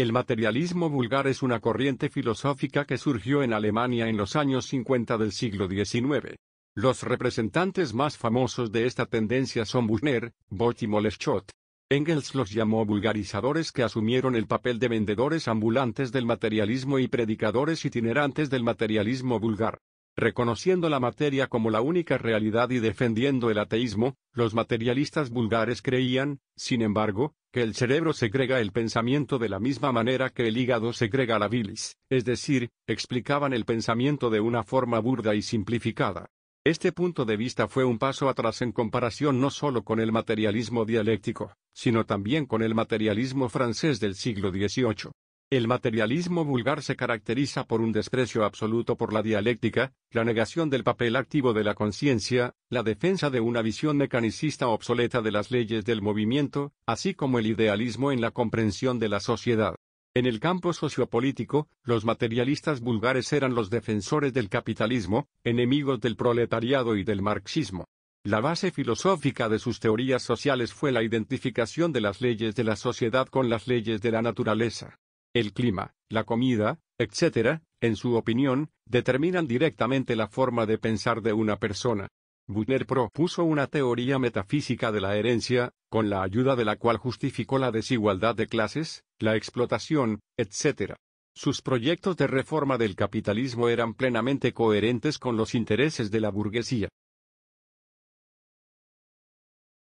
El materialismo vulgar es una corriente filosófica que surgió en Alemania en los años 50 del siglo XIX. Los representantes más famosos de esta tendencia son Buchner, Bott y Moleschott. Engels los llamó vulgarizadores que asumieron el papel de vendedores ambulantes del materialismo y predicadores itinerantes del materialismo vulgar. Reconociendo la materia como la única realidad y defendiendo el ateísmo, los materialistas vulgares creían, sin embargo, que el cerebro segrega el pensamiento de la misma manera que el hígado segrega la bilis, es decir, explicaban el pensamiento de una forma burda y simplificada. Este punto de vista fue un paso atrás en comparación no solo con el materialismo dialéctico, sino también con el materialismo francés del siglo XVIII. El materialismo vulgar se caracteriza por un desprecio absoluto por la dialéctica, la negación del papel activo de la conciencia, la defensa de una visión mecanicista obsoleta de las leyes del movimiento, así como el idealismo en la comprensión de la sociedad. En el campo sociopolítico, los materialistas vulgares eran los defensores del capitalismo, enemigos del proletariado y del marxismo. La base filosófica de sus teorías sociales fue la identificación de las leyes de la sociedad con las leyes de la naturaleza el clima, la comida, etc., en su opinión, determinan directamente la forma de pensar de una persona. Butner propuso una teoría metafísica de la herencia, con la ayuda de la cual justificó la desigualdad de clases, la explotación, etc. Sus proyectos de reforma del capitalismo eran plenamente coherentes con los intereses de la burguesía.